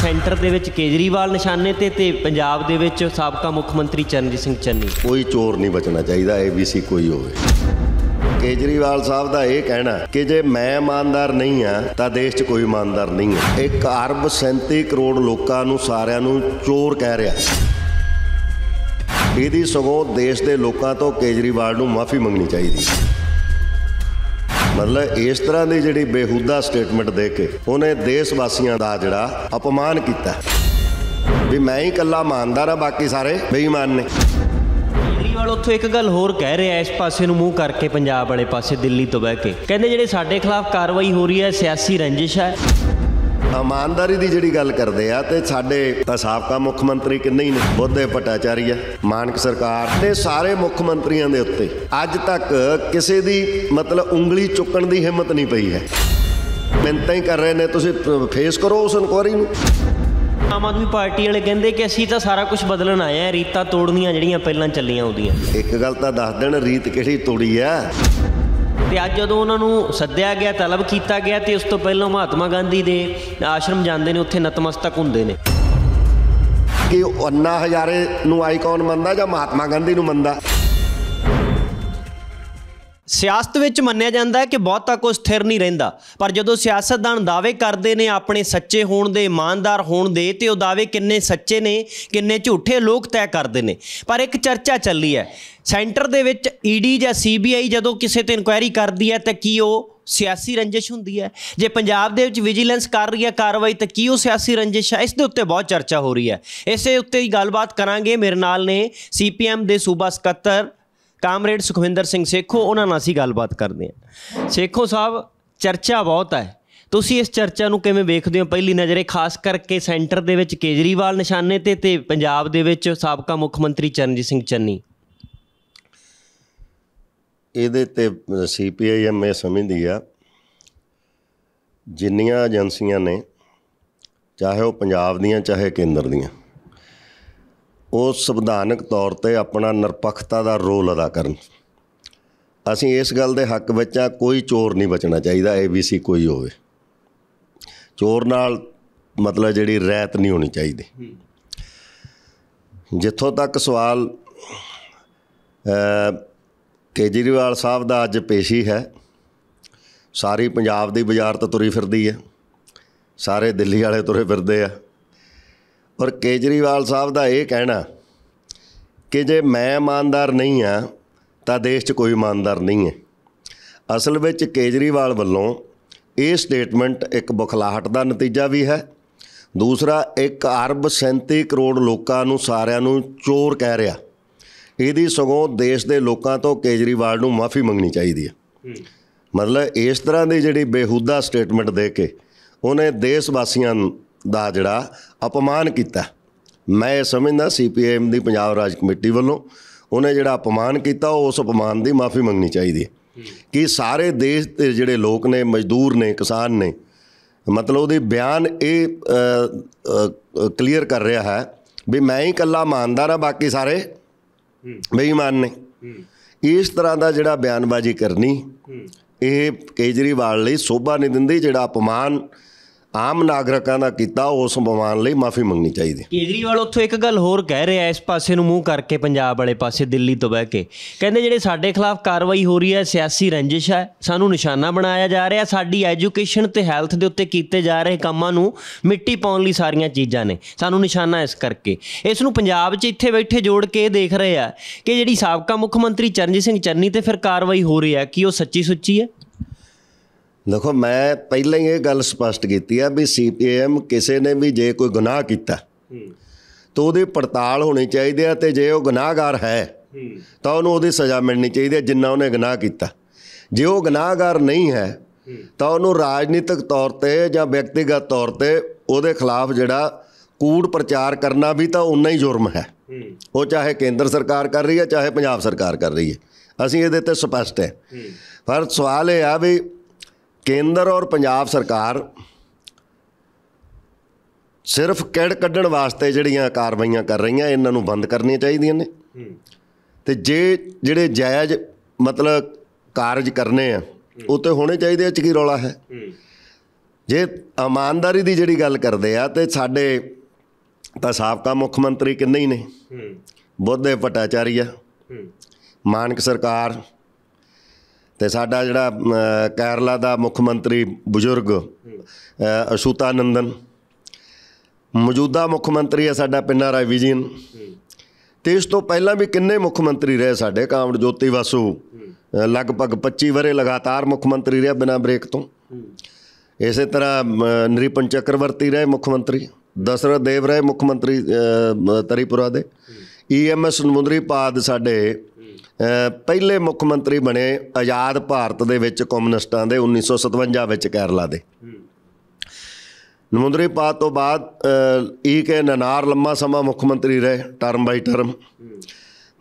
centre ਦੇ ਵਿੱਚ ਕੇਜਰੀਵਾਲ ਨਿਸ਼ਾਨੇ ਤੇ ਤੇ ਪੰਜਾਬ ਦੇ ਵਿੱਚ ਸਾਬਕਾ ਮੁੱਖ ਮੰਤਰੀ ਚਰਨਜੀਤ ਸਿੰਘ ਚੰਨੀ ਕੋਈ ਚੋਰ ਨਹੀਂ ਬਚਣਾ ਚਾਹੀਦਾ ਏਬੀਸੀ ਕੋਈ ਹੋਵੇ ਕੇਜਰੀਵਾਲ ਸਾਹਿਬ ਦਾ ਇਹ ਕਹਿਣਾ ਕਿ ਜੇ ਮੈਂ ਇਮਾਨਦਾਰ ਨਹੀਂ ਆ ਤਾਂ ਦੇਸ਼ 'ਚ ਕੋਈ ਇਮਾਨਦਾਰ ਨਹੀਂ ਹੈ 1 ਅਰਬ 37 ਕਰੋੜ ਲੋਕਾਂ ਨੂੰ ਸਾਰਿਆਂ ਨੂੰ ਚੋਰ ਕਹਿ ਰਿਹਾ ਇਹਦੀ ਸਗੋਂ ਦੇਸ਼ ਦੇ ਲੋਕਾਂ ਤੋਂ ਕੇਜਰੀਵਾਲ ਨੂੰ ਮਾਫੀ ਮੰਗਣੀ ਚਾਹੀਦੀ ਹੈ ਮਤਲਬ ਇਸ ਤਰ੍ਹਾਂ ਦੀ ਜਿਹੜੀ ਬੇਹੂਦਾ ਸਟੇਟਮੈਂਟ ਦੇ ਕੇ ਉਹਨੇ ਦੇਸ਼ ਵਾਸੀਆਂ ਦਾ ਜਿਹੜਾ ਅਪਮਾਨ ਕੀਤਾ ਵੀ ਮੈਂ ਹੀ ਇਕੱਲਾ ਇਮਾਨਦਾਰ ਆ ਬਾਕੀ ਸਾਰੇ ਬੇਈਮਾਨ ਨੇ ਕੇਜਰੀਵਾਲ ਉੱਥੋਂ ਇੱਕ ਗੱਲ ਹੋਰ ਕਹਿ ਰਿਹਾ ਇਸ ਪਾਸੇ ਨੂੰ ਮੂੰਹ ਕਰਕੇ ਪੰਜਾਬ ਵਾਲੇ ਪਾਸੇ ਦਿੱਲੀ ਤੋਂ ਬਹਿ ਕੇ ਕਹਿੰਦੇ ਜਿਹੜੇ ਸਾਡੇ ਖਿਲਾਫ ਕਾਰਵਾਈ ਹੋ ਰਹੀ ਹੈ ਸਿਆਸੀ ਰੰਜਿਸ਼ ਹੈ ਇਮਾਨਦਾਰੀ ਦੀ ਜਿਹੜੀ ਗੱਲ ਕਰਦੇ ਆ ਤੇ ਸਾਡੇ ਤਾਂ ਸਾਬਕਾ ਮੁੱਖ ਮੰਤਰੀ ਕਿੰਨੇ ਹੀ ਨੇ ਬੁੱਧੇ ਆ ਮਾਨਕ ਸਰਕਾਰ ਤੇ ਸਾਰੇ ਮੁੱਖ ਮੰਤਰੀਆਂ ਦੇ ਉੱਤੇ ਅੱਜ ਤੱਕ ਕਿਸੇ ਦੀ ਮਤਲਬ ਉਂਗਲੀ ਚੁੱਕਣ ਦੀ ਹਿੰਮਤ ਨਹੀਂ ਪਈ ਹੈ ਮਿੰਤਾਂ ਹੀ ਕਰ ਰਹੇ ਨੇ ਤੁਸੀਂ ਫੇਸ ਕਰੋ ਉਸ ਇਨਕੁਆਰੀ ਨੂੰ ਆਮ ਆਦਮੀ ਪਾਰਟੀ ਵਾਲੇ ਕਹਿੰਦੇ ਕਿ ਅਸੀਂ ਤਾਂ ਸਾਰਾ ਕੁਝ ਬਦਲਣ ਆਏ ਆ ਰੀਤਾਂ ਤੋੜਨੀਆਂ ਜਿਹੜੀਆਂ ਪਹਿਲਾਂ ਚੱਲੀਆਂ ਆਉਂਦੀਆਂ ਇੱਕ ਗੱਲ ਤਾਂ ਦੱਸ ਦੇਣ ਰੀਤ ਕਿਹੜੀ ਤੋੜੀ ਆ ਤੇ ਅੱਜ ਜਦੋਂ ਉਹਨਾਂ ਨੂੰ ਸੱਦਿਆ ਗਿਆ ਤਲਬ ਕੀਤਾ ਗਿਆ ਤੇ ਉਸ ਤੋਂ ਪਹਿਲਾਂ ਮਹਾਤਮਾ ਗਾਂਧੀ ਦੇ ਆਸ਼ਰਮ ਜਾਂਦੇ ਨੇ ਉੱਥੇ ਨਤਮਸਤਕ ਹੁੰਦੇ ਨੇ ਕਿ ਉਹ ਅੰਨਾ ਹਜ਼ਾਰੇ ਨੂੰ ਆਈਕਨ ਮੰਨਦਾ ਜਾਂ ਮਹਾਤਮਾ ਗਾਂਧੀ ਨੂੰ ਮੰਨਦਾ ਸਿਆਸਤ ਵਿੱਚ ਮੰਨਿਆ ਜਾਂਦਾ ਹੈ ਕਿ ਬਹੁਤਾ ਕੁਝ ਸਥਿਰ ਨਹੀਂ ਰਹਿੰਦਾ ਪਰ ਜਦੋਂ ਸਿਆਸਤਦਾਨ ਦਾਅਵੇ ਕਰਦੇ ਨੇ ਆਪਣੇ ਸੱਚੇ ਹੋਣ ਦੇ ਇਮਾਨਦਾਰ ਹੋਣ ਦੇ ਤੇ ਉਹ ਦਾਅਵੇ ਕਿੰਨੇ ਸੱਚੇ ਨੇ ਕਿੰਨੇ ਝੂਠੇ ਲੋਕ ਤੈਅ ਕਰਦੇ ਨੇ ਪਰ ਇੱਕ ਚਰਚਾ ਚੱਲੀ ਹੈ ਸੈਂਟਰ ਦੇ ਵਿੱਚ ਈਡੀ e ਜਾਂ ਸੀਬੀਆਈ ਜਦੋਂ ਕਿਸੇ ਤੇ ਇਨਕੁਆਇਰੀ ਕਰਦੀ ਹੈ ਤਾਂ ਕੀ ਉਹ ਸਿਆਸੀ ਰੰਜਿਸ਼ ਹੁੰਦੀ ਹੈ ਜੇ ਪੰਜਾਬ ਦੇ ਵਿੱਚ ਵਿਜੀਲੈਂਸ ਕਰ ਰਹੀ ਹੈ ਕਾਰਵਾਈ ਤਾਂ ਕੀ ਉਹ ਸਿਆਸੀ ਰੰਜਿਸ਼ ਹੈ ਇਸ ਦੇ ਉੱਤੇ ਬਹੁਤ ਚਰਚਾ ਹੋ ਰਹੀ ਹੈ ਇਸੇ ਉੱਤੇ ਹੀ ਗੱਲਬਾਤ ਕਰਾਂਗੇ ਮੇਰੇ ਨਾਲ ਨੇ ਸੀਪੀਐਮ ਦੇ ਸੂਬਾ ਸਕੱਤਰ ਕਾਮਰੇਡ ਸੁਖਵਿੰਦਰ ਸਿੰਘ ਸੇਖੋ ਉਹਨਾਂ ਨਾਲ ਅਸੀਂ ਗੱਲਬਾਤ ਕਰਦੇ ਹਾਂ ਸੇਖੋ ਸਾਹਿਬ ਚਰਚਾ ਬਹੁਤ ਹੈ ਤੁਸੀਂ ਇਸ ਚਰਚਾ ਨੂੰ ਕਿਵੇਂ ਵੇਖਦੇ ਹੋ ਪਹਿਲੀ ਨਜ਼ਰੇ ਖਾਸ ਕਰਕੇ ਸੈਂਟਰ ਦੇ ਵਿੱਚ ਕੇਜਰੀਵਾਲ ਨਿਸ਼ਾਨੇ ਤੇ ਤੇ ਪੰਜਾਬ ਦੇ ਵਿੱਚ ਸਾਬਕਾ ਮੁੱਖ ਮੰਤਰੀ ਚਰਨਜੀਤ ਸਿੰਘ ਚੰਨੀ ਇਹਦੇ ਤੇ ਸੀਪੀਆਈਐਮ ਇਹ ਸਮਝਦੀ ਆ ਜਿੰਨੀਆਂ ਏਜੰਸੀਆਂ ਨੇ ਚਾਹੇ ਉਹ ਪੰਜਾਬ ਦੀਆਂ ਚਾਹੇ ਕੇਂਦਰ ਦੀਆਂ ਉਹ ਸੰਵਿਧਾਨਕ ਤੌਰ ਤੇ ਆਪਣਾ ਨਿਰਪੱਖਤਾ ਦਾ ਰੋਲ ਅਦਾ ਕਰਨ ਅਸੀਂ ਇਸ ਗੱਲ ਦੇ ਹੱਕ ਵਿੱਚ ਆ ਕੋਈ ਚੋਰ ਨਹੀਂ ਬਚਣਾ ਚਾਹੀਦਾ ਏਬੀਸੀ ਕੋਈ ਹੋਵੇ ਚੋਰ ਨਾਲ ਮਤਲਬ ਜਿਹੜੀ ਰਹਿਤ ਨਹੀਂ ਹੋਣੀ ਚਾਹੀਦੀ ਜਿੱਥੋਂ ਤੱਕ ਸਵਾਲ ਕੇਜਰੀਵਾਲ ਸਾਹਿਬ ਦਾ ਅੱਜ ਪੇਸ਼ੀ ਹੈ ਸਾਰੀ ਪੰਜਾਬ ਦੀ ਬਾਜ਼ਾਰ ਤਾਂ ਤੁਰੀ ਫਿਰਦੀ ਹੈ ਸਾਰੇ ਦਿੱਲੀ ਵਾਲੇ ਤੁਰੇ ਫਿਰਦੇ ਆ ਔਰ ਕੇਜਰੀਵਾਲ ਸਾਹਿਬ ਦਾ ਇਹ ਕਹਿਣਾ ਕਿ ਜੇ ਮੈਂ ਇਮਾਨਦਾਰ ਨਹੀਂ ਆ ਤਾਂ ਦੇਸ਼ 'ਚ ਕੋਈ ਇਮਾਨਦਾਰ ਨਹੀਂ ਹੈ ਅਸਲ ਵਿੱਚ ਕੇਜਰੀਵਾਲ ਵੱਲੋਂ ਇਹ ਸਟੇਟਮੈਂਟ ਇੱਕ ਬੁਖਲਾਹਟ ਦਾ ਨਤੀਜਾ ਵੀ ਹੈ ਦੂਸਰਾ 1 ਅਰਬ 37 ਕਰੋੜ ਲੋਕਾਂ ਨੂੰ ਸਾਰਿਆਂ ਨੂੰ ਚੋਰ ਕਹਿ ਰਿਹਾ ਇਹਦੀ ਸਗੋਂ ਦੇਸ਼ ਦੇ ਲੋਕਾਂ ਤੋਂ ਕੇਜਰੀਵਾਲ ਨੂੰ ਮਾਫੀ ਮੰਗਣੀ ਚਾਹੀਦੀ ਹੈ ਮਤਲਬ ਇਸ ਤਰ੍ਹਾਂ ਦੀ ਜਿਹੜੀ ਬੇਹੂਦਾ ਸਟੇਟਮੈਂਟ ਦੇ ਕੇ ਉਹਨੇ ਦੇਸ਼ ਵਾਸੀਆਂ ਦਾ ਜਿਹੜਾ ਅਪਮਾਨ ਕੀਤਾ ਮੈਂ ਇਹ ਸਮਝਦਾ ਸੀਪੀਐਮ ਦੀ ਪੰਜਾਬ ਰਾਜ ਕਮੇਟੀ ਵੱਲੋਂ ਉਹਨੇ ਜਿਹੜਾ ਅਪਮਾਨ ਕੀਤਾ ਉਸ ਅਪਮਾਨ ਦੀ ਮਾਫੀ ਮੰਗਣੀ ਚਾਹੀਦੀ ਹੈ ਕਿ ਸਾਰੇ ਦੇਸ਼ ਦੇ ਜਿਹੜੇ ਲੋਕ ਨੇ ਮਜ਼ਦੂਰ ਨੇ ਕਿਸਾਨ ਨੇ ਮਤਲਬ ਉਹਦੇ ਬਿਆਨ ਇਹ ਕਲੀਅਰ ਕਰ ਰਿਹਾ ਹੈ ਵੀ ਮੈਂ ਹੀ ਇਕੱਲਾ ਇਮਾਨਦਾਰ ਆ ਬਾਕੀ ਸਾਰੇ ਬੇਈਮਾਨ ਨੇ ਇਸ ਤਰ੍ਹਾਂ ਦਾ ਜਿਹੜਾ ਬਿਆਨਬਾਜ਼ੀ ਕਰਨੀ ਇਹ ਕੇਜਰੀਵਾਲ ਲਈ ਸੋਭਾ ਨਹੀਂ ਦਿੰਦੀ ਜਿਹੜਾ ਅਪਮਾਨ ਆਮ ਨਾਗਰਿਕਾਂ ਦਾ ਕੀਤਾ ਉਸ ਬਿਮਾਨ ਲਈ ਮਾਫੀ ਮੰਗਣੀ ਚਾਹੀਦੀ ਕੇਜਰੀਵਾਲ ਉੱਥੋਂ ਇੱਕ ਗੱਲ ਹੋਰ ਕਹਿ ਰਿਹਾ ਇਸ ਪਾਸੇ ਨੂੰ ਮੂੰਹ ਕਰਕੇ ਪੰਜਾਬ ਵਾਲੇ ਪਾਸੇ ਦਿੱਲੀ ਤੋਂ ਬਹਿ ਕੇ ਕਹਿੰਦੇ ਜਿਹੜੇ ਸਾਡੇ ਖਿਲਾਫ ਕਾਰਵਾਈ ਹੋ ਰਹੀ ਹੈ ਸਿਆਸੀ ਰੰਜਿਸ਼ ਹੈ ਸਾਨੂੰ ਨਿਸ਼ਾਨਾ ਬਣਾਇਆ ਜਾ ਰਿਹਾ ਸਾਡੀ ਐਜੂਕੇਸ਼ਨ ਤੇ ਹੈਲਥ ਦੇ ਉੱਤੇ ਕੀਤੇ ਜਾ ਰਹੇ ਕੰਮਾਂ ਨੂੰ ਮਿੱਟੀ ਪਾਉਣ ਲਈ ਸਾਰੀਆਂ ਚੀਜ਼ਾਂ ਨੇ ਸਾਨੂੰ ਨਿਸ਼ਾਨਾ ਇਸ ਕਰਕੇ ਇਸ ਨੂੰ ਪੰਜਾਬ 'ਚ ਇੱਥੇ ਬੈਠੇ ਜੋੜ ਕੇ ਦੇਖ ਰਹੇ ਆ ਕਿ ਜਿਹੜੀ ਸਾਬਕਾ ਮੁੱਖ ਮੰਤਰੀ ਚਰਨਜੀਤ ਸਿੰਘ ਚੰਨੀ ਤੇ ਫਿਰ ਕਾਰਵਾਈ ਹੋ ਰਹੀ ਹੈ ਕਿ ਉਹ ਸੱਚੀ ਸੁੱਚੀ ਹੈ ਦੇਖੋ ਮੈਂ ਪਹਿਲਾਂ ਹੀ ਇਹ ਗੱਲ ਸਪਸ਼ਟ ਕੀਤੀ ਆ ਵੀ ਸੀਪੀਐਮ ਕਿਸੇ ਨੇ ਵੀ ਜੇ ਕੋਈ ਗੁਨਾਹ ਕੀਤਾ ਤਾਂ ਉਹਦੇ ਪੜਤਾਲ ਹੋਣੀ ਚਾਹੀਦੀ ਆ ਤੇ ਜੇ ਉਹ ਗੁਨਾਹਗਾਰ ਹੈ ਤਾਂ ਉਹਨੂੰ ਉਹਦੀ ਸਜ਼ਾ ਮਿਲਣੀ ਚਾਹੀਦੀ ਹੈ ਜਿੰਨਾ ਉਹਨੇ ਗੁਨਾਹ ਕੀਤਾ ਜੇ ਉਹ ਗੁਨਾਹਗਾਰ ਨਹੀਂ ਹੈ ਤਾਂ ਉਹਨੂੰ ਰਾਜਨੀਤਿਕ ਤੌਰ ਤੇ ਜਾਂ ਵਿਅਕਤੀਗਤ ਤੌਰ ਤੇ ਉਹਦੇ ਖਿਲਾਫ ਜਿਹੜਾ ਕੂੜ ਪ੍ਰਚਾਰ ਕਰਨਾ ਵੀ ਤਾਂ ਉਨਾ ਹੀ ਜੁਰਮ ਹੈ ਉਹ ਚਾਹੇ ਕੇਂਦਰ ਸਰਕਾਰ ਕਰ ਰਹੀ ਹੈ ਚਾਹੇ ਪੰਜਾਬ ਸਰਕਾਰ ਕਰ ਰਹੀ ਹੈ ਅਸੀਂ ਇਹਦੇ ਤੇ ਸਪਸ਼ਟ ਹੈ ਪਰ ਸਵਾਲ ਇਹ ਆ ਵੀ ਕੇਂਦਰ ਔਰ ਪੰਜਾਬ ਸਰਕਾਰ ਸਿਰਫ ਕਿੜ ਕੱਢਣ ਵਾਸਤੇ ਜਿਹੜੀਆਂ ਕਾਰਵਾਈਆਂ ਕਰ ਰਹੀਆਂ ਇਹਨਾਂ ਨੂੰ ਬੰਦ ਕਰਨੀਆਂ ਚਾਹੀਦੀਆਂ ਨੇ ਤੇ ਜੇ ਜਿਹੜੇ ਜਾਇਜ਼ ਮਤਲਬ ਕਾਰਜ ਕਰਨੇ ਆ ਉਹ ਤੇ ਹੋਣੇ ਚਾਹੀਦੇ ਆ ਚ ਕੀ ਰੌਲਾ ਹੈ ਜੇ ਇਮਾਨਦਾਰੀ ਦੀ ਜਿਹੜੀ ਗੱਲ ਕਰਦੇ ਆ ਤੇ ਸਾਡੇ ਤਾਂ ਸਾਬਕਾ ਮੁੱਖ ਮੰਤਰੀ ਕਿੰਨੇ ਹੀ ਨੇ ਬੁੱਧੇ ਪਟਾਚਾਰੀਆ ਮਾਨਕ ਸਰਕਾਰ ਤੇ ਸਾਡਾ ਜਿਹੜਾ ਕੇਰਲਾ ਦਾ ਮੁੱਖ ਮੰਤਰੀ ਬਜ਼ੁਰਗ ਅਸ਼ੂਤਾ ਨੰਦਨ ਮੌਜੂਦਾ ਮੁੱਖ ਮੰਤਰੀ ਹੈ ਸਾਡਾ ਰਾਏ ਵਿਜੀਨ ਤੇ ਇਸ ਤੋਂ ਪਹਿਲਾਂ ਵੀ ਕਿੰਨੇ ਮੁੱਖ ਮੰਤਰੀ ਰਹੇ ਸਾਡੇ ਕਾਮੜ ਜੋਤੀ ਵਾਸੂ ਲਗਭਗ 25 ਵਰੇ ਲਗਾਤਾਰ ਮੁੱਖ ਮੰਤਰੀ ਰਿਹਾ ਬਿਨਾ ਬ੍ਰੇਕ ਤੋਂ ਇਸੇ ਤਰ੍ਹਾਂ ਨਰੀਪਨ ਚੱਕਰਵਰਤੀ ਰਹੇ ਮੁੱਖ ਮੰਤਰੀ ਦਸਰਾ ਦੇਵ ਰਹੇ ਮੁੱਖ ਮੰਤਰੀ ਤਰੀਪੁਰਾ ਦੇ ਈਐਮਐਸ ਨਮੁੰਦਰੀ ਪਾਦ ਸਾਡੇ ਪਹਿਲੇ ਮੁੱਖ ਮੰਤਰੀ ਬਣੇ ਆਜ਼ਾਦ ਭਾਰਤ ਦੇ ਵਿੱਚ ਕਮਿਊਨਿਸਟਾਂ ਦੇ 1957 ਵਿੱਚ ਕੇਰਲਾ ਦੇ ਨਮੁੰਦਰੀ ਪਾਤ ਤੋਂ ਬਾਅਦ ਈ ਕੇ ਨਨਾਰ ਲੰਮਾ ਸਮਾਂ ਮੁੱਖ ਮੰਤਰੀ ਰਹੇ ਟਰਮ ਬਾਈ ਟਰਮ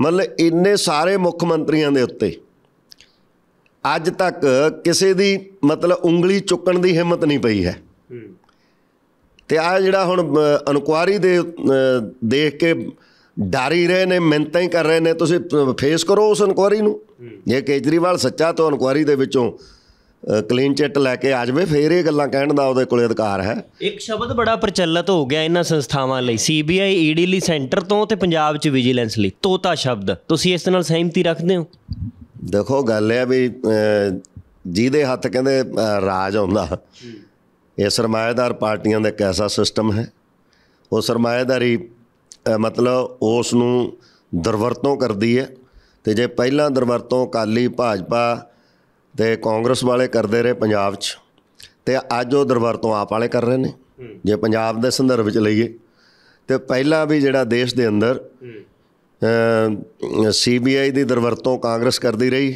ਮਤਲਬ ਇੰਨੇ ਸਾਰੇ ਮੁੱਖ ਮੰਤਰੀਆਂ ਦੇ ਉੱਤੇ ਅੱਜ ਤੱਕ ਕਿਸੇ ਦੀ ਮਤਲਬ ਉਂਗਲੀ ਚੁੱਕਣ ਦੀ ਹਿੰਮਤ ਨਹੀਂ ਪਈ ਹੈ ਤੇ ਆ ਜਿਹੜਾ ਹੁਣ ਇਨਕੁਆਰੀ ਦੇ ਦੇਖ ਕੇ ਡਰ ਹੀ ਰਹੇ ਨੇ ਮਿੰਤਾਂ ਹੀ ਕਰ ਰਹੇ ਨੇ ਤੁਸੀਂ ਫੇਸ ਕਰੋ ਉਸ ਇਨਕੁਆਰੀ ਨੂੰ ਜੇ ਕੇਜਰੀਵਾਲ ਸੱਚਾ ਤੋਂ ਇਨਕੁਆਰੀ ਦੇ ਵਿੱਚੋਂ ਕਲੀਨ ਚਿੱਟ ਲੈ ਕੇ ਆ ਜਾਵੇ ਫੇਰ ਇਹ ਗੱਲਾਂ ਕਹਿਣ ਦਾ ਉਹਦੇ ਕੋਲੇ ਅਧਿਕਾਰ ਹੈ ਇੱਕ ਸ਼ਬਦ ਬੜਾ ਪ੍ਰਚਲਿਤ ਹੋ ਗਿਆ ਇਹਨਾਂ ਸੰਸਥਾਵਾਂ ਲਈ ਸੀਬੀਆਈ ਈਡੀ e ਲਈ ਸੈਂਟਰ ਤੋਂ ਤੇ ਪੰਜਾਬ 'ਚ ਵਿਜੀਲੈਂਸ ਲਈ ਤੋਤਾ ਸ਼ਬਦ ਤੁਸੀਂ ਇਸ ਨਾਲ ਸਹਿਮਤੀ ਰੱਖਦੇ ਹੋ ਦੇਖੋ ਗੱਲ ਆ ਵੀ ਜਿਹਦੇ ਹੱਥ ਕਹਿੰਦੇ ਰਾਜ ਆਉਂਦਾ ਇਹ ਸਰਮਾਇਦਾਰ ਪਾਰਟੀਆਂ ਦਾ ਕਿਹਦਾ ਸਿਸਟਮ ਹੈ ਉਹ ਸਰਮਾਇਦਾਰੀ ਮਤਲਬ ਉਸ ਨੂੰ ਦਰਵਰਤੋਂ ਕਰਦੀ ਹੈ ਤੇ ਜੇ ਪਹਿਲਾਂ ਦਰਵਰਤੋਂ ਕਾਲੀ ਭਾਜਪਾ ਤੇ ਕਾਂਗਰਸ ਵਾਲੇ ਕਰਦੇ ਰਹੇ ਪੰਜਾਬ 'ਚ ਤੇ ਅੱਜ ਉਹ ਦਰਵਰਤੋਂ ਆਪ ਵਾਲੇ ਕਰ ਰਹੇ ਨੇ ਜੇ ਪੰਜਾਬ ਦੇ ਸੰਦਰਭ ਵਿੱਚ ਲਈਏ ਤੇ ਪਹਿਲਾਂ ਵੀ ਜਿਹੜਾ ਦੇਸ਼ ਦੇ ਅੰਦਰ ਸੀਬੀਆਈ ਦੀ ਦਰਵਰਤੋਂ ਕਾਂਗਰਸ ਕਰਦੀ ਰਹੀ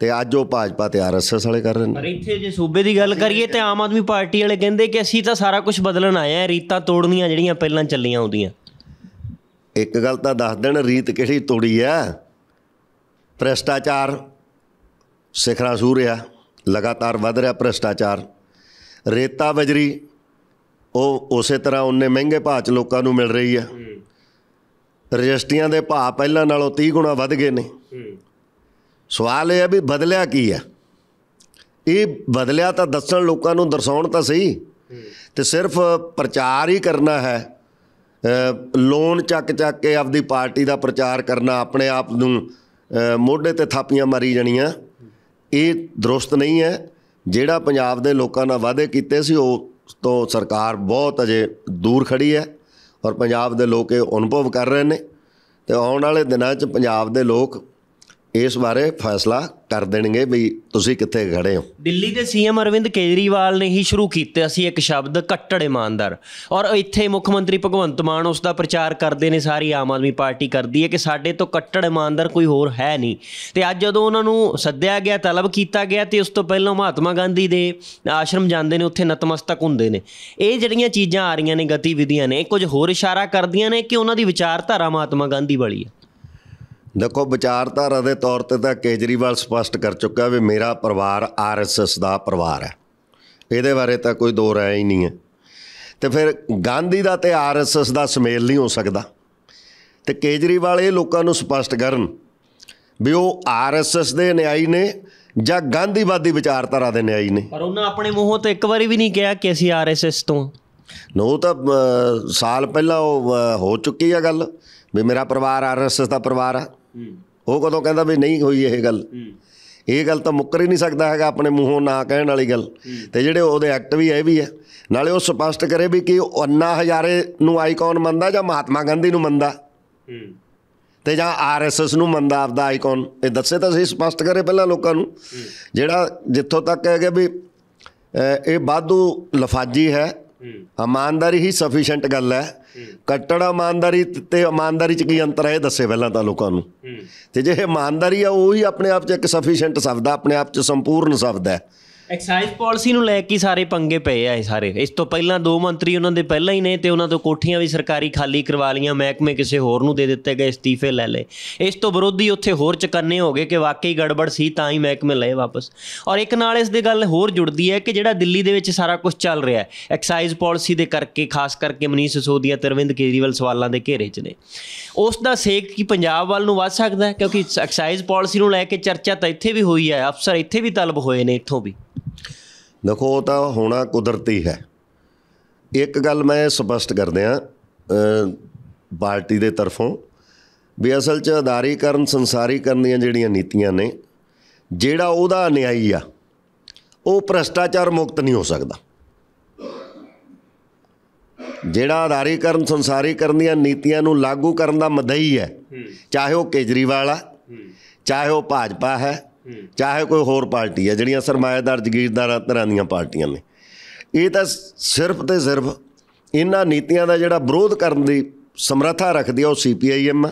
ਤੇ ਅੱਜ ਉਹ ਭਾਜਪਾ ਤੇ ਆਰਐਸਐਸ ਵਾਲੇ ਕਰ ਰਹੇ ਨੇ ਪਰ ਇੱਥੇ ਜੇ ਸੂਬੇ ਦੀ ਗੱਲ ਕਰੀਏ ਤੇ ਆਮ ਆਦਮੀ ਪਾਰਟੀ ਵਾਲੇ ਕਹਿੰਦੇ ਕਿ ਅਸੀਂ ਤਾਂ ਸਾਰਾ ਕੁਝ ਬਦਲਣ ਆਏ ਆ ਰੀਤਾਂ ਤੋੜਨੀਆਂ ਜਿਹੜੀਆਂ ਪਹਿਲਾਂ ਚੱਲੀਆਂ ਆਉਂਦੀਆਂ ਇੱਕ ਗੱਲ ਤਾਂ ਦੱਸ ਦੇਣ ਰੀਤ ਕਿਹੜੀ ਤੋੜੀ ਆ ਭ੍ਰਸ਼ਟਾਚਾਰ ਸਿਖਰਾਂ ਸੂ ਰਿਹਾ ਲਗਾਤਾਰ ਵਧ ਰਿਹਾ ਭ੍ਰਸ਼ਟਾਚਾਰ ਰੇਤਾ ਬਜਰੀ ਉਹ ਉਸੇ ਤਰ੍ਹਾਂ ਉਹਨੇ ਮਹਿੰਗੇ ਭਾਅ 'ਚ ਲੋਕਾਂ ਨੂੰ ਮਿਲ ਰਹੀ ਆ ਰਜਿਸਟਰੀਆਂ ਦੇ ਭਾਅ ਪਹਿਲਾਂ ਨਾਲੋਂ 30 ਗੁਣਾ ਵੱਧ ਗਏ ਨੇ ਸਵਾਲ ਇਹ ਹੈ ਵੀ ਬਦਲਿਆ ਕੀ ਆ ਇਹ ਬਦਲਿਆ ਤਾਂ ਦੱਸਣ ਲੋਕਾਂ ਨੂੰ ਦਰਸਾਉਣ ਤਾਂ ਸਹੀ ਤੇ ਸਿਰਫ ਪ੍ਰਚਾਰ ਹੀ ਕਰਨਾ ਹੈ ਲੋਨ ਚੱਕ ਚੱਕ ਕੇ ਆਪਦੀ ਪਾਰਟੀ ਦਾ ਪ੍ਰਚਾਰ ਕਰਨਾ ਆਪਣੇ ਆਪ ਨੂੰ ਮੋਢੇ ਤੇ ਥਾਪੀਆਂ ਮਾਰੀ ਜਾਣੀਆਂ ਇਹ ਦਰੁਸਤ ਨਹੀਂ ਹੈ ਜਿਹੜਾ ਪੰਜਾਬ ਦੇ ਲੋਕਾਂ ਨਾਲ ਵਾਅਦੇ ਕੀਤੇ ਸੀ ਉਹ ਤੋਂ ਸਰਕਾਰ ਬਹੁਤ ਅਜੇ ਦੂਰ ਖੜੀ ਹੈ ਔਰ ਪੰਜਾਬ ਦੇ ਲੋਕ ਇਹ ਅਨੁਭਵ ਕਰ ਰਹੇ ਨੇ ਤੇ ਆਉਣ ਵਾਲੇ ਦਿਨਾਂ 'ਚ ਪੰਜਾਬ ਦੇ ਲੋਕ ਇਸ ਬਾਰੇ ਫੈਸਲਾ ਕਰ ਦੇਣਗੇ ਵੀ ਤੁਸੀਂ ਕਿੱਥੇ ਖੜੇ ਹੋ ਦਿੱਲੀ ਦੇ ਸੀਐਮ ਅਰਵਿੰਦ ਕੇਜਰੀਵਾਲ ਨੇ ਹੀ ਸ਼ੁਰੂ ਕੀਤਾ ਸੀ ਇੱਕ ਸ਼ਬਦ ਕੱਟੜ ਇਮਾਨਦਾਰ ਔਰ ਇੱਥੇ ਮੁੱਖ ਮੰਤਰੀ ਭਗਵੰਤ ਮਾਨ ਉਸ ਦਾ ਪ੍ਰਚਾਰ ਕਰਦੇ ਨੇ ਸਾਰੀ ਆਮ ਆਦਮੀ ਪਾਰਟੀ ਕਰਦੀ ਹੈ ਕਿ ਸਾਡੇ ਤੋਂ ਕੱਟੜ ਇਮਾਨਦਾਰ ਕੋਈ ਹੋਰ ਹੈ ਨਹੀਂ ਤੇ ਅੱਜ ਜਦੋਂ ਉਹਨਾਂ ਨੂੰ ਸੱਦਿਆ ਗਿਆ ਤਲਬ ਕੀਤਾ ਗਿਆ ਤੇ ਉਸ ਤੋਂ ਪਹਿਲਾਂ ਮਹਾਤਮਾ ਗਾਂਧੀ ਦੇ ਆਸ਼ਰਮ ਜਾਂਦੇ ਨੇ ਉੱਥੇ ਨਤਮਸਤਕ ਹੁੰਦੇ ਨੇ ਇਹ ਜਿਹੜੀਆਂ ਚੀਜ਼ਾਂ ਆ ਰਹੀਆਂ ਨੇ ਗਤੀਵਿਧੀਆਂ ਨੇ ਕੁਝ ਹੋਰ ਇਸ਼ਾਰਾ ਕਰਦੀਆਂ ਨੇ ਕਿ ਉਹਨਾਂ ਦੀ ਵਿਚਾਰਧਾਰਾ ਮਹਾਤਮਾ ਗਾਂਧੀ ਵਾਲੀ ਹੈ ਦੇਖੋ ਵਿਚਾਰਧਾਰਾ ਦੇ ਤੌਰ ਤੇ ਤਾਂ ਕੇਜਰੀਵਾਲ ਸਪਸ਼ਟ ਕਰ ਚੁੱਕਾ ਵੀ ਮੇਰਾ ਪਰਿਵਾਰ ਆਰਐਸਐਸ ਦਾ ਪਰਿਵਾਰ ਹੈ ਇਹਦੇ ਬਾਰੇ ਤਾਂ ਕੋਈ ਦੋ ਰਾਇ ਹੀ ਨਹੀਂ ਹੈ ਤੇ ਫਿਰ ਗਾਂਧੀ ਦਾ ਤੇ ਆਰਐਸਐਸ ਦਾ ਸਮੇਲ ਨਹੀਂ ਹੋ ਸਕਦਾ ਤੇ ਕੇਜਰੀਵਾਲ ਇਹ ਲੋਕਾਂ ਨੂੰ ਸਪਸ਼ਟ ਕਰਨ ਵੀ ਉਹ ਆਰਐਸਐਸ ਦੇ ਨਿਆਈ ਨੇ ਜਾਂ ਗਾਂਧੀਵਾਦੀ ਵਿਚਾਰਧਾਰਾ ਦੇ ਨਿਆਈ ਨੇ ਪਰ ਉਹਨਾਂ ਆਪਣੇ ਮੂੰਹੋਂ ਤਾਂ ਇੱਕ ਵਾਰੀ ਵੀ ਨਹੀਂ ਕਿਹਾ ਕਿ ਅਸੀਂ ਆਰਐਸਐਸ ਤੋਂ ਨੋ ਤਾਂ ਸਾਲ ਪਹਿਲਾਂ ਉਹ ਹੋ ਚੁੱਕੀ ਆ ਗੱਲ ਵੀ ਮੇਰਾ ਪਰਿਵਾਰ ਆਰਐਸਐਸ ਦਾ ਪਰਿਵਾਰ ਆ ਉਹ ਕਦੋਂ ਕਹਿੰਦਾ ਵੀ ਨਹੀਂ ਹੋਈ ਇਹ ਗੱਲ ਇਹ ਗੱਲ ਤਾਂ ਮੁੱਕਰ ਹੀ ਨਹੀਂ ਸਕਦਾ ਹੈਗਾ ਆਪਣੇ ਮੂੰਹੋਂ ਨਾ ਕਹਿਣ ਵਾਲੀ ਗੱਲ ਤੇ ਜਿਹੜੇ ਉਹਦੇ ਐਕਟ ਵੀ ਇਹ ਵੀ ਹੈ ਨਾਲੇ ਉਹ ਸਪਸ਼ਟ ਕਰੇ ਵੀ ਕਿ ਉਹ ਅੰਨਾ ਹਜ਼ਾਰੇ ਨੂੰ ਆਈਕਨ ਮੰਨਦਾ ਜਾਂ ਮਹਾਤਮਾ ਗਾਂਧੀ ਨੂੰ ਮੰਨਦਾ ਤੇ ਜਾਂ ਆਰਐਸਐਸ ਨੂੰ ਮੰਨਦਾ ਆਪਦਾ ਆਈਕਨ ਇਹ ਦੱਸੇ ਤਾਂ ਸਹੀ ਸਪਸ਼ਟ ਕਰੇ ਪਹਿਲਾਂ ਲੋਕਾਂ ਨੂੰ ਜਿਹੜਾ ਜਿੱਥੋਂ ਤੱਕ ਹੈ ਕਿ ਵੀ ਇਹ ਬਾਦੂ ਲਫਾਜੀ ਹੈ ਇਮਾਨਦਾਰੀ ਹੀ ਸਫੀਸ਼ੀਐਂਟ ਗੱਲ ਹੈ ਕੱਟੜ ਇਮਾਨਦਾਰੀ ਤੇ ਇਮਾਨਦਾਰੀ ਚ ਕੀ ਅੰਤਰ ਹੈ ਇਹ ਦੱਸੇ ਪਹਿਲਾਂ ਤਾਂ ਲੋਕਾਂ ਨੂੰ ਤੇ ਜੇ ਇਮਾਨਦਾਰੀ ਆ ਉਹ ਹੀ ਆਪਣੇ ਆਪ ਚ ਇੱਕ ਸਫੀਸ਼ੀਐਂਟ ਸ਼ਬਦ ਆ ਆਪਣੇ ਆਪ ਚ ਸੰਪੂਰਨ ਸ਼ਬਦ ਹੈ ਐਕਸਾਈਜ਼ ਪਾਲਿਸੀ ਨੂੰ ਲੈ ਕੇ ਸਾਰੇ ਪੰਗੇ ਪਏ ਆ ਇਹ ਸਾਰੇ ਇਸ ਤੋਂ ਪਹਿਲਾਂ ਦੋ ਮੰਤਰੀ ਉਹਨਾਂ ਦੇ ਪਹਿਲਾਂ ਹੀ ਨੇ ਤੇ ਉਹਨਾਂ ਤੋਂ ਕੋਠੀਆਂ ਵੀ ਸਰਕਾਰੀ ਖਾਲੀ ਕਰਵਾ ਲੀਆਂ ਮਹਿਕਮੇ ਕਿਸੇ ਹੋਰ ਨੂੰ ਦੇ ਦਿੱਤੇ ਗਏ ਅਸਤੀਫੇ ਲੈ ਲਏ ਇਸ ਤੋਂ ਵਿਰੋਧੀ ਉੱਥੇ ਹੋਰ ਚਕੰਨੇ ਹੋ ਗਏ ਕਿ ਵਾਕਈ ਗੜਬੜ ਸੀ ਤਾਂ ਹੀ ਮਹਿਕਮੇ ਲਏ ਵਾਪਸ ਔਰ ਇੱਕ ਨਾਲ ਇਸ ਦੀ ਗੱਲ ਹੋਰ ਜੁੜਦੀ ਹੈ ਕਿ ਜਿਹੜਾ ਦਿੱਲੀ ਦੇ ਵਿੱਚ ਸਾਰਾ ਕੁਝ ਚੱਲ ਰਿਹਾ ਹੈ ਐਕਸਾਈਜ਼ ਪਾਲਿਸੀ ਦੇ ਕਰਕੇ ਖਾਸ ਕਰਕੇ ਮਨੀਸ਼ ਸਿਸੋਦੀਆ ਤਰਵਿੰਦ ਕੇਜਰੀਵਾਲ ਸਵਾਲਾਂ ਦੇ ਘੇਰੇ 'ਚ ਨੇ ਉਸ ਦਾ ਸੇਕ ਕੀ ਪੰਜਾਬ ਵੱਲ ਨੂੰ ਵੱਧ ਸਕਦਾ ਹੈ ਕਿਉਂਕਿ ਐਕਸਾਈਜ਼ ਪਾਲਿਸੀ ਨੂੰ ਲੈ ਕੇ ਚਰਚਾ ਤਾਂ ਇੱਥੇ ਵੀ ਹੋਈ ਹੈ ਅਫਸਰ ਇੱਥੇ ਵੀ ਤਲਬ ਹੋਏ ਨੇ ਇੱਥੋਂ ਵੀ ਦੇਖੋ ਉਹ ਤਾਂ ਹੋਣਾ ਕੁਦਰਤੀ ਹੈ ਇੱਕ ਗੱਲ ਮੈਂ ਸਪਸ਼ਟ ਕਰਦੇ ਆ ਪਾਰਟੀ ਦੇ ਤਰਫੋਂ ਵੀ ਅਸਲ 'ਚ ਅਦਾਰੀਕਰਨ ਸੰਸਾਰੀਕਰਨ ਦੀਆਂ ਜਿਹੜੀਆਂ ਨੀਤੀਆਂ ਨੇ ਜਿਹੜਾ ਉਹਦਾ ਅਨਿਆਈ ਆ ਉਹ ਭ੍ਰਸ਼ਟਾਚਾਰ ਮੁਕਤ ਨਹੀਂ ਹੋ ਸਕਦਾ ਜਿਹੜਾ ਅਦਾਰੀਕਰਨ ਸੰਸਾਰੀਕਰਨ ਦੀਆਂ ਨੀਤੀਆਂ ਨੂੰ ਲਾਗੂ ਕਰਨ ਦਾ ਮਦਈ ਹੈ ਚਾਹੇ ਉਹ ਕੇਜਰੀਵਾਲ ਆ ਚਾਹੇ ਉਹ ਭਾਜਪਾ ਹੈ ਚਾਹੇ ਕੋਈ ਹੋਰ ਪਾਰਟੀ ਹੈ ਜਿਹੜੀਆਂ ਸਰਮਾਇਦਾਰ ਜਗੀਰਦਾਰ ਤਰ੍ਹਾਂ ਦੀਆਂ ਪਾਰਟੀਆਂ ਨੇ ਇਹ ਤਾਂ ਸਿਰਫ ਤੇ ਸਿਰਫ ਇਹਨਾਂ ਨੀਤੀਆਂ ਦਾ ਜਿਹੜਾ ਵਿਰੋਧ ਕਰਨ ਦੀ ਸਮਰੱਥਾ ਰੱਖਦੀ ਆ ਉਹ ਸੀਪੀਆਈਐਮ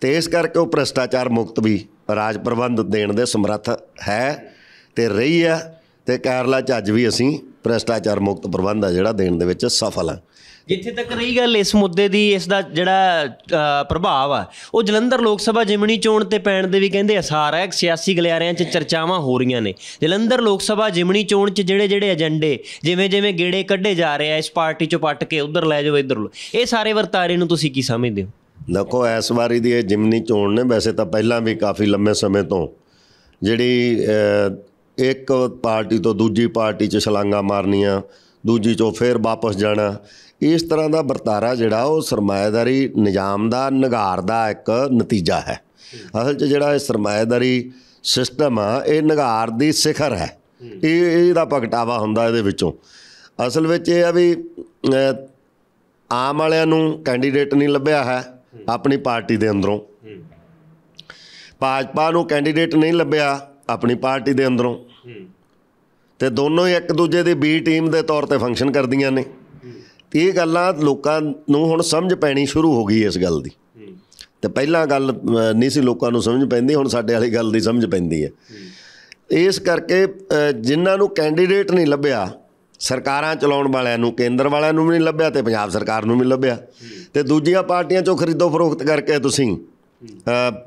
ਤੇ ਇਸ ਕਰਕੇ ਉਹ ਭ੍ਰਸ਼ਟਾਚਾਰ ਮੁਕਤ ਵੀ ਰਾਜ ਪ੍ਰਬੰਧ ਦੇਣ ਦੇ ਸਮਰੱਥ ਹੈ ਤੇ ਰਹੀ ਆ ਤੇ ਕੇਰਲਾ ਚ ਅੱਜ ਵੀ ਅਸੀਂ ਭ੍ਰਿਸ਼ਟਾਚਾਰ ਮੁਕਤ ਪ੍ਰਬੰਧ ਆ ਜਿਹੜਾ ਦੇਣ ਦੇ ਵਿੱਚ ਸਫਲ ਆ ਜਿੱਥੇ ਤੱਕ ਰਹੀ ਗੱਲ ਇਸ ਮੁੱਦੇ ਦੀ ਇਸ ਦਾ ਜਿਹੜਾ ਪ੍ਰਭਾਵ ਆ ਉਹ ਜਲੰਧਰ ਲੋਕ ਸਭਾ ਜਿਮਣੀ ਚੋਣ ਤੇ ਪੈਣ ਦੇ ਵੀ ਕਹਿੰਦੇ ਅਸਾਰ ਹੈ ਸਿਆਸੀ ਗਲਿਆਰਿਆਂ 'ਚ ਚਰਚਾਵਾਂ ਹੋ ਰਹੀਆਂ ਨੇ ਜਲੰਧਰ ਲੋਕ ਸਭਾ ਜਿਮਣੀ ਚੋਣ 'ਚ ਜਿਹੜੇ ਜਿਹੜੇ ਏਜੰਡੇ ਜਿਵੇਂ ਜਿਵੇਂ ਗੇੜੇ ਕੱਢੇ ਜਾ ਰਹੇ ਆ ਇਸ ਪਾਰਟੀ 'ਚੋਂ ਪੱਟ ਕੇ ਉਧਰ ਲੈ ਜਾਓ ਇਧਰ ਲੋ ਇਹ ਸਾਰੇ ਵਰਤਾਰੇ ਨੂੰ ਤੁਸੀਂ ਕੀ ਸਮਝਦੇ ਹੋ ਦੇਖੋ ਇਸ ਵਾਰੀ ਦੀ ਇਹ ਜਿਮਣੀ ਚੋਣ ਨੇ ਵੈਸੇ ਤਾਂ ਪਹਿਲਾਂ ਵੀ ਕਾਫੀ ਲੰਮੇ ਸਮੇਂ ਤੋਂ ਜਿਹੜੀ ਇੱਕ ਪਾਰਟੀ ਤੋਂ ਦੂਜੀ ਪਾਰਟੀ 'ਚ ਛਲਾਂਗਾ ਮਾਰਨੀਆਂ ਦੂਜੀ 'ਚੋਂ ਫੇਰ ਵਾਪਸ ਜਾਣਾ ਇਸ ਤਰ੍ਹਾਂ ਦਾ ਵਰਤਾਰਾ ਜਿਹੜਾ ਉਹ ਸਰਮਾਇਦਾਰੀ ਨਿਜ਼ਾਮ ਦਾ ਨਿਗਾਰ ਦਾ ਇੱਕ ਨਤੀਜਾ ਹੈ ਅਸਲ 'ਚ ਜਿਹੜਾ ਇਹ ਸਰਮਾਇਦਾਰੀ ਸਿਸਟਮ ਆ ਇਹ ਨਿਗਾਰ ਦੀ ਸਿਖਰ ਹੈ ਇਹ ਇਹਦਾ ਪਕਟਾਵਾ ਹੁੰਦਾ ਇਹਦੇ ਵਿੱਚੋਂ ਅਸਲ ਵਿੱਚ ਇਹ ਆ ਵੀ ਆਮ ਵਾਲਿਆਂ ਨੂੰ ਕੈਂਡੀਡੇਟ ਨਹੀਂ ਲੱਭਿਆ ਹੈ ਆਪਣੀ ਪਾਰਟੀ ਦੇ ਅੰਦਰੋਂ ਭਾਜਪਾ ਨੂੰ ਕੈਂਡੀਡੇਟ ਨਹੀਂ ਲੱਭਿਆ ਆਪਣੀ ਪਾਰਟੀ ਦੇ ਅੰਦਰੋਂ ਤੇ ਦੋਨੋਂ ਹੀ ਇੱਕ ਦੂਜੇ ਦੀ ਬੀ ਟੀਮ ਦੇ ਤੌਰ ਤੇ ਫੰਕਸ਼ਨ ਕਰਦੀਆਂ ਨੇ ਇਹ ਗੱਲਾਂ ਲੋਕਾਂ ਨੂੰ ਹੁਣ ਸਮਝ ਪੈਣੀ ਸ਼ੁਰੂ ਹੋ ਗਈ ਇਸ ਗੱਲ ਦੀ ਤੇ ਪਹਿਲਾਂ ਗੱਲ ਨਹੀਂ ਸੀ ਲੋਕਾਂ ਨੂੰ ਸਮਝ ਪੈਂਦੀ ਹੁਣ ਸਾਡੇ ਵਾਲੀ ਗੱਲ ਦੀ ਸਮਝ ਪੈਂਦੀ ਹੈ ਇਸ ਕਰਕੇ ਜਿਨ੍ਹਾਂ ਨੂੰ ਕੈਂਡੀਡੇਟ ਨਹੀਂ ਲੱਭਿਆ ਸਰਕਾਰਾਂ ਚਲਾਉਣ ਵਾਲਿਆਂ ਨੂੰ ਕੇਂਦਰ ਵਾਲਿਆਂ ਨੂੰ ਵੀ ਨਹੀਂ ਲੱਭਿਆ ਤੇ ਪੰਜਾਬ ਸਰਕਾਰ ਨੂੰ ਵੀ ਲੱਭਿਆ ਤੇ ਦੂਜੀਆਂ ਪਾਰਟੀਆਂ ਚੋਂ ਖਰੀਦੋ ਫਰੋਖਤ ਕਰਕੇ ਤੁਸੀਂ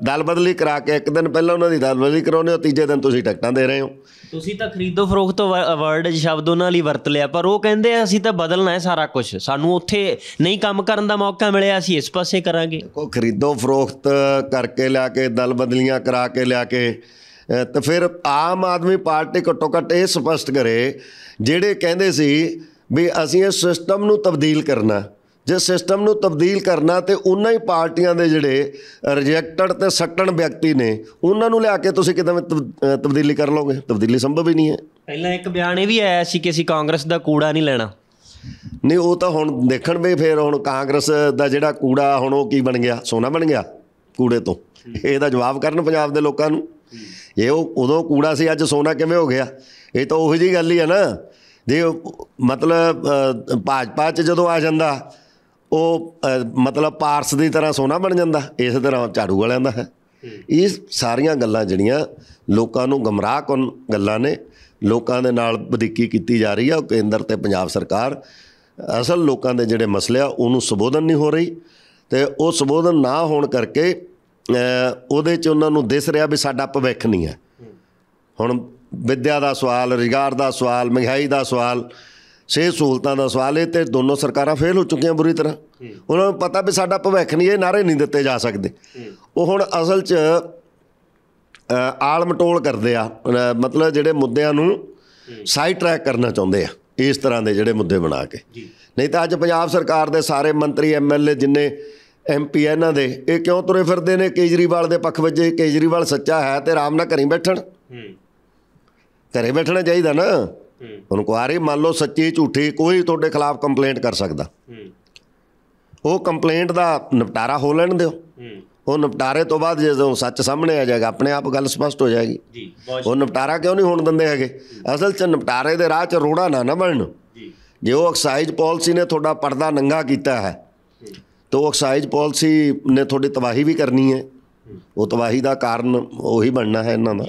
ਦਲ ਬਦਲੀ ਕਰਾ ਕੇ ਇੱਕ ਦਿਨ ਪਹਿਲਾਂ ਉਹਨਾਂ ਦੀ ਦਲ ਬਦਲੀ ਕਰਾਉਨੇ ਹੋ ਤੀਜੇ ਦਿਨ ਤੁਸੀਂ ਟਿਕਟਾਂ ਦੇ ਰਹੇ ਹੋ ਤੁਸੀਂ ਤਾਂ ਖਰੀਦੋ ਫਰੋਖਤ ਵਰਡ ਸ਼ਬਦ ਉਹਨਾਂ ਲਈ ਵਰਤ ਲਿਆ ਪਰ ਉਹ ਕਹਿੰਦੇ ਆ ਅਸੀਂ ਤਾਂ ਬਦਲਣਾ ਹੈ ਸਾਰਾ ਕੁਝ ਸਾਨੂੰ ਉੱਥੇ ਨਹੀਂ ਕੰਮ ਕਰਨ ਦਾ ਮੌਕਾ ਮਿਲਿਆ ਅਸੀਂ ਇਸ ਪਾਸੇ ਕਰਾਂਗੇ ਕੋ ਖਰੀਦੋ ਫਰੋਖਤ ਕਰਕੇ ਲਿਆ ਕੇ ਦਲ ਬਦਲੀਆਂ ਕਰਾ ਕੇ ਲਿਆ ਕੇ ਤਾਂ ਫਿਰ ਆਮ ਆਦਮੀ ਪਾਰਟੀ ਘੱਟੋ ਘੱਟ ਇਹ ਸਪਸ਼ਟ ਕਰੇ ਜਿਹੜੇ ਕਹਿੰਦੇ ਸੀ ਵੀ ਅਸੀਂ ਇਸ ਸਿਸਟਮ ਨੂੰ ਤਬਦੀਲ ਕਰਨਾ ਜੇ ਸਿਸਟਮ ਨੂੰ ਤਬਦੀਲ ਕਰਨਾ ਤੇ ਉਹਨਾਂ ਹੀ ਪਾਰਟੀਆਂ ਦੇ ਜਿਹੜੇ ਰਿਜੈਕਟਡ ਤੇ ਸੱਟਣ ਵਿਅਕਤੀ ਨੇ ਉਹਨਾਂ ਨੂੰ ਲਿਆ ਕੇ ਤੁਸੀਂ ਕਿਦਾਂ ਤਬਦੀਲੀ ਕਰ ਲਓਗੇ ਤਬਦੀਲੀ ਸੰਭਵ ਹੀ ਨਹੀਂ ਹੈ ਪਹਿਲਾਂ ਇੱਕ ਬਿਆਨ ਇਹ ਵੀ ਆਇਆ ਸੀ ਕਿ ਅਸੀਂ ਕਾਂਗਰਸ ਦਾ ਕੂੜਾ ਨਹੀਂ ਲੈਣਾ ਨਹੀਂ ਉਹ ਤਾਂ ਹੁਣ ਦੇਖਣ ਵੀ ਫੇਰ ਹੁਣ ਕਾਂਗਰਸ ਦਾ ਜਿਹੜਾ ਕੂੜਾ ਹੁਣ ਉਹ ਕੀ ਬਣ ਗਿਆ ਸੋਨਾ ਬਣ ਗਿਆ ਕੂੜੇ ਤੋਂ ਇਹਦਾ ਜਵਾਬ ਕਰਨ ਪੰਜਾਬ ਦੇ ਲੋਕਾਂ ਨੂੰ ਇਹ ਉਹ ਉਦੋਂ ਕੂੜਾ ਸੀ ਅੱਜ ਸੋਨਾ ਕਿਵੇਂ ਹੋ ਗਿਆ ਇਹ ਤਾਂ ਉਹੀ ਜੀ ਗੱਲ ਹੀ ਹੈ ਨਾ ਦੇ ਮਤਲਬ ਭਾਜਪਾ ਚ ਜਦੋਂ ਆ ਜਾਂਦਾ ਉਹ ਮਤਲਬ ਪਾਰਸ ਦੀ ਤਰ੍ਹਾਂ ਸੋਨਾ ਬਣ ਜਾਂਦਾ ਇਸ ਤਰ੍ਹਾਂ ਝਾੜੂ ਵਾਲਿਆਂ ਦਾ ਹੈ ਇਹ ਸਾਰੀਆਂ ਗੱਲਾਂ ਜਿਹੜੀਆਂ ਲੋਕਾਂ ਨੂੰ ਗਮਰਾਹ ਕਰਨ ਗੱਲਾਂ ਨੇ ਲੋਕਾਂ ਦੇ ਨਾਲ ਬਦਿੱਕੀ ਕੀਤੀ ਜਾ ਰਹੀ ਹੈ ਕੇਂਦਰ ਤੇ ਪੰਜਾਬ ਸਰਕਾਰ ਅਸਲ ਲੋਕਾਂ ਦੇ ਜਿਹੜੇ ਮਸਲੇ ਆ ਉਹਨੂੰ ਸੰਬੋਧਨ ਨਹੀਂ ਹੋ ਰਹੀ ਤੇ ਉਹ ਸੰਬੋਧਨ ਨਾ ਹੋਣ ਕਰਕੇ ਉਹਦੇ 'ਚ ਉਹਨਾਂ ਨੂੰ ਦਿਸ ਰਿਹਾ ਵੀ ਸਾਡਾ ਭਵਿੱਖ ਨਹੀਂ ਹੈ ਹੁਣ ਵਿਦਿਆ ਦਾ ਸਵਾਲ ਰਿਗਾਰ ਦਾ ਸਵਾਲ ਮਹਿੰਗਾਈ ਦਾ ਸਵਾਲ ਸੇ ਸਹੂਲਤਾਂ ਦਾ ਸਵਾਲ ਹੈ ਤੇ ਦੋਨੋਂ ਸਰਕਾਰਾਂ ਫੇਲ ਹੋ ਚੁੱਕੀਆਂ ਬੁਰੀ ਤਰ੍ਹਾਂ ਉਹਨਾਂ ਨੂੰ ਪਤਾ ਵੀ ਸਾਡਾ ਭਵਿੱਖ ਨਹੀਂ ਇਹ ਨਾਰੇ ਨਹੀਂ ਦਿੱਤੇ ਜਾ ਸਕਦੇ ਉਹ ਹੁਣ ਅਸਲ 'ਚ ਆਲਮਟੋਲ ਕਰਦੇ ਆ ਮਤਲਬ ਜਿਹੜੇ ਮੁੱਦਿਆਂ ਨੂੰ ਸਾਈਡ ਟਰੈਕ ਕਰਨਾ ਚਾਹੁੰਦੇ ਆ ਇਸ ਤਰ੍ਹਾਂ ਦੇ ਜਿਹੜੇ ਮੁੱਦੇ ਬਣਾ ਕੇ ਨਹੀਂ ਤਾਂ ਅੱਜ ਪੰਜਾਬ ਸਰਕਾਰ ਦੇ ਸਾਰੇ ਮੰਤਰੀ ਐਮਐਲਏ ਜਿੰਨੇ ਐਮਪੀ ਇਹਨਾਂ ਦੇ ਇਹ ਕਿਉਂ ਤੁਰੇ ਫਿਰਦੇ ਨੇ ਕੇਜਰੀਵਾਲ ਦੇ ਪੱਖ ਵਿੱਚ ਕੇਜਰੀਵਾਲ ਸੱਚਾ ਹੈ ਤੇ ਆਰਾਮ ਨਾਲ ਘਰੇ ਬੈਠਣ ਘਰੇ ਬੈਠਣਾ ਚਾਹੀਦਾ ਨਾ ਇਨਕੁਆਰੀ ਮੰਨ ਲਓ ਸੱਚੀ ਝੂਠੀ ਕੋਈ ਤੁਹਾਡੇ ਖਿਲਾਫ ਕੰਪਲੇਂਟ ਕਰ ਸਕਦਾ ਉਹ ਕੰਪਲੇਂਟ ਦਾ ਨਿਪਟਾਰਾ ਹੋ ਲੈਣ ਦਿਓ ਉਹ ਨਿਪਟਾਰੇ ਤੋਂ ਬਾਅਦ ਜਦੋਂ ਸੱਚ ਸਾਹਮਣੇ ਆ ਜਾਏਗਾ ਆਪਣੇ ਆਪ ਗੱਲ ਸਪਸ਼ਟ ਹੋ ਜਾਏਗੀ ਜੀ ਉਹ ਨਿਪਟਾਰਾ ਕਿਉਂ ਨਹੀਂ ਹੋਣ ਦਿੰਦੇ ਹੈਗੇ ਅਸਲ 'ਚ ਨਿਪਟਾਰੇ ਦੇ ਰਾਹ 'ਚ ਰੋੜਾ ਨਾ ਨਾ ਬਣਨ ਜੀ ਜੇ ਉਹ ਐਕਸਾਈਜ਼ ਪਾਲਿਸੀ ਨੇ ਤੁਹਾਡਾ ਪਰਦਾ ਨੰਗਾ ਕੀਤਾ ਹੈ ਤਾਂ ਉਹ ਐਕਸਾਈਜ਼ ਪਾਲਿਸੀ ਨੇ ਤੁਹਾਡੀ ਤਬਾਹੀ ਵੀ ਕਰਨੀ ਹੈ ਉਹ ਤਬਾਹੀ ਦਾ ਕਾਰਨ ਉਹੀ ਬਣਨਾ ਹੈ ਇਹਨਾਂ ਦਾ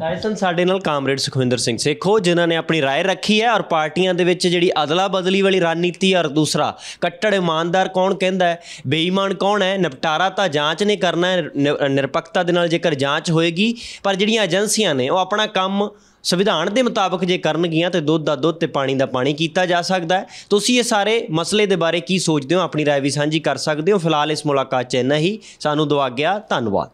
ਦਰਅਸਲ ਸਾਡੇ ਨਾਲ ਕਾਮਰੇਡ ਸੁਖਵਿੰਦਰ ਸਿੰਘ ਸੇਖੋ ਜਿਨ੍ਹਾਂ ਨੇ ਆਪਣੀ رائے ਰੱਖੀ ਹੈ ਔਰ ਪਾਰਟੀਆਂ ਦੇ ਵਿੱਚ ਜਿਹੜੀ ਅਦਲਾ ਬਦਲੀ ਵਾਲੀ ਰਣਨੀਤੀ ਔਰ ਦੂਸਰਾ ਕੱਟੜ ਇਮਾਨਦਾਰ ਕੌਣ ਕਹਿੰਦਾ ਹੈ ਬੇਈਮਾਨ ਕੌਣ ਹੈ ਨਿਪਟਾਰਾ ਤਾਂ ਜਾਂਚ ਨੇ ਕਰਨਾ ਹੈ ਨਿਰਪੱਖਤਾ ਦੇ ਨਾਲ ਜੇਕਰ ਜਾਂਚ ਹੋਏਗੀ ਪਰ ਜਿਹੜੀਆਂ ਏਜੰਸੀਆਂ ਨੇ ਉਹ ਆਪਣਾ ਕੰਮ ਸੰਵਿਧਾਨ ਦੇ ਮੁਤਾਬਕ ਜੇ ਕਰਨਗੀਆਂ ਤੇ ਦੁੱਧ ਦਾ ਦੁੱਧ ਤੇ ਪਾਣੀ ਦਾ ਪਾਣੀ ਕੀਤਾ ਜਾ ਸਕਦਾ ਹੈ ਤੁਸੀਂ ਇਹ ਸਾਰੇ ਮਸਲੇ ਦੇ ਬਾਰੇ ਕੀ ਸੋਚਦੇ ਹੋ ਆਪਣੀ رائے ਵੀ ਸਾਂਝੀ ਕਰ ਸਕਦੇ ਹੋ ਫਿਲਹਾਲ ਇਸ ਮੁਲਾਕਾਤ 'ਚ ਇੰਨਾ ਹੀ ਸਾਨੂੰ ਦੁਆ ਗਿਆ ਧੰਨਵਾਦ